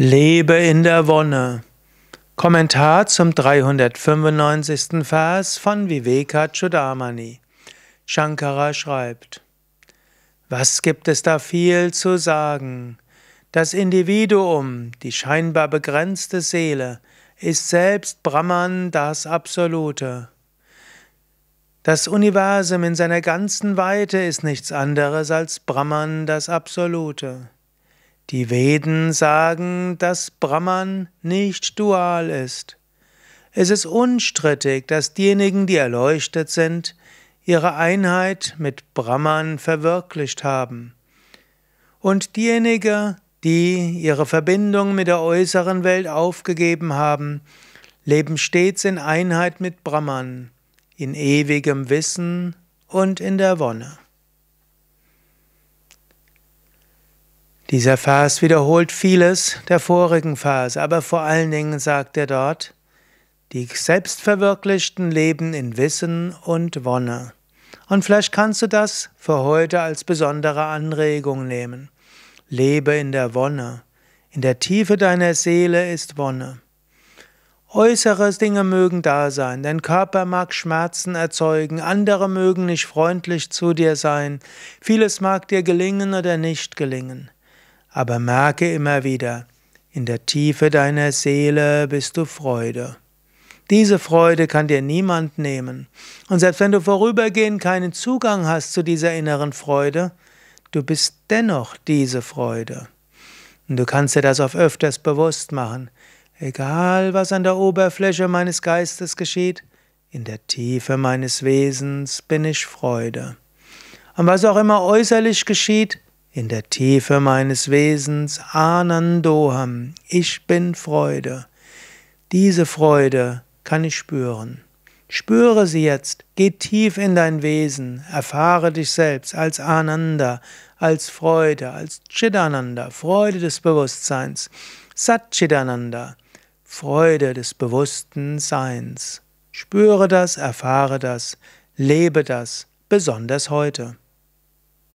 Lebe in der Wonne. Kommentar zum 395. Vers von Viveka Chudamani. Shankara schreibt: Was gibt es da viel zu sagen? Das Individuum, die scheinbar begrenzte Seele, ist selbst Brahman das Absolute. Das Universum in seiner ganzen Weite ist nichts anderes als Brahman das Absolute. Die Veden sagen, dass Brahman nicht dual ist. Es ist unstrittig, dass diejenigen, die erleuchtet sind, ihre Einheit mit Brahman verwirklicht haben. Und diejenigen, die ihre Verbindung mit der äußeren Welt aufgegeben haben, leben stets in Einheit mit Brahman, in ewigem Wissen und in der Wonne. Dieser Vers wiederholt vieles der vorigen Verse, aber vor allen Dingen sagt er dort, die Selbstverwirklichten leben in Wissen und Wonne. Und vielleicht kannst du das für heute als besondere Anregung nehmen. Lebe in der Wonne. In der Tiefe deiner Seele ist Wonne. Äußere Dinge mögen da sein, dein Körper mag Schmerzen erzeugen, andere mögen nicht freundlich zu dir sein, vieles mag dir gelingen oder nicht gelingen aber merke immer wieder, in der Tiefe deiner Seele bist du Freude. Diese Freude kann dir niemand nehmen. Und selbst wenn du vorübergehend keinen Zugang hast zu dieser inneren Freude, du bist dennoch diese Freude. Und du kannst dir das auf öfters bewusst machen. Egal, was an der Oberfläche meines Geistes geschieht, in der Tiefe meines Wesens bin ich Freude. Und was auch immer äußerlich geschieht, in der Tiefe meines Wesens Anandoham, ich bin Freude. Diese Freude kann ich spüren. Spüre sie jetzt, geh tief in dein Wesen, erfahre dich selbst als Ananda, als Freude, als Chidananda, Freude des Bewusstseins, Satchidananda, Freude des bewussten Seins. Spüre das, erfahre das, lebe das, besonders heute.